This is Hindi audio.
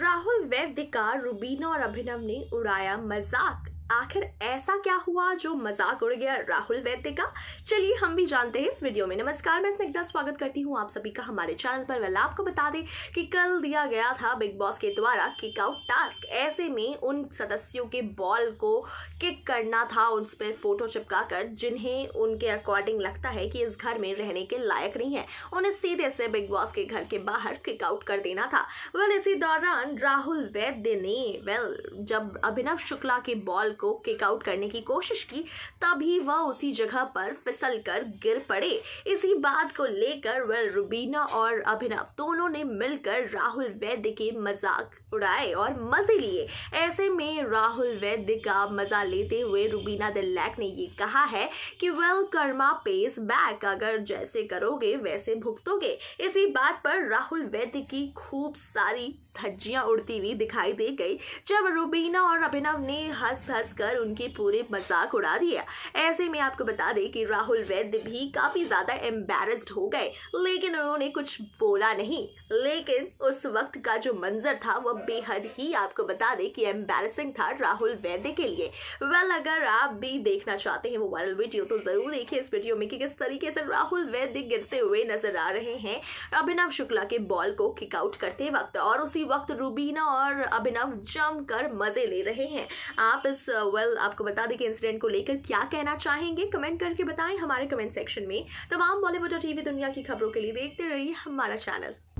राहुल वैद्य का रुबीना और अभिनव ने उड़ाया मजाक आखिर ऐसा क्या हुआ जो मजाक उड़ गया राहुल वैद्य का चलिए हम भी जानते हैं इस वीडियो में नमस्कार मैं स्निग्धा स्वागत करती हूँ आप सभी का हमारे चैनल पर वह आपको बता दें कि कल दिया गया था बिग बॉस के द्वारा किक आउट टास्क ऐसे में उन सदस्यों के बॉल को किक करना था उन पर फोटो चिपका कर जिन्हें उनके अकॉर्डिंग लगता है कि इस घर में रहने के लायक नहीं है उन्हें सीधे से बिग बॉस के घर के बाहर किक आउट कर देना था वेल इसी दौरान राहुल वैद्य ने वेल जब अभिनव शुक्ला के बॉल को किकआउट करने की कोशिश की तभी वह उसी जगह पर फिसल कर गिर पड़े इसी बात को लेकर वेल रुबीना और अभिनव दोनों ने मिलकर राहुल वैद्य के मजाक उड़ाए और मजे लिए ऐसे में राहुल वैद्य का मजा लेते हुए रुबीना दिल्लैक ने ये कहा है कि वेल कर्मा पेस बैक अगर जैसे करोगे वैसे भुगतोगे इसी बात पर राहुल वैद्य की खूब सारी धज्जियां उड़ती हुई दिखाई दे गई जब रुबीना और अभिनव ने हंस हंस हंसकर उनकी पूरी मजाक उड़ा दिया ऐसे में आपको बता दें कि राहुल वैद्य भी काफ़ी ज़्यादा एम्बेरस्ड हो गए लेकिन उन्होंने कुछ बोला नहीं लेकिन उस वक्त का जो मंजर था वह बेहद ही आपको बता दें कि एम्बेरसिंग था राहुल वैद्य के लिए वेल अगर आप भी देखना चाहते हैं वो वायरल वीडियो तो ज़रूर देखिए इस वीडियो में कि किस तरीके से राहुल वैद्य गिरते हुए नजर आ रहे हैं अभिनव शुक्ला के बॉल को किकआउट करते वक्त और उसी वक्त रूबीना और अभिनव जम कर मज़े ले रहे हैं आप इस वेल uh, well, आपको बता दें कि इंसिडेंट को लेकर क्या कहना चाहेंगे कमेंट करके बताएं हमारे कमेंट सेक्शन में तमाम बॉलीवुड और टीवी दुनिया की खबरों के लिए देखते रहिए हमारा चैनल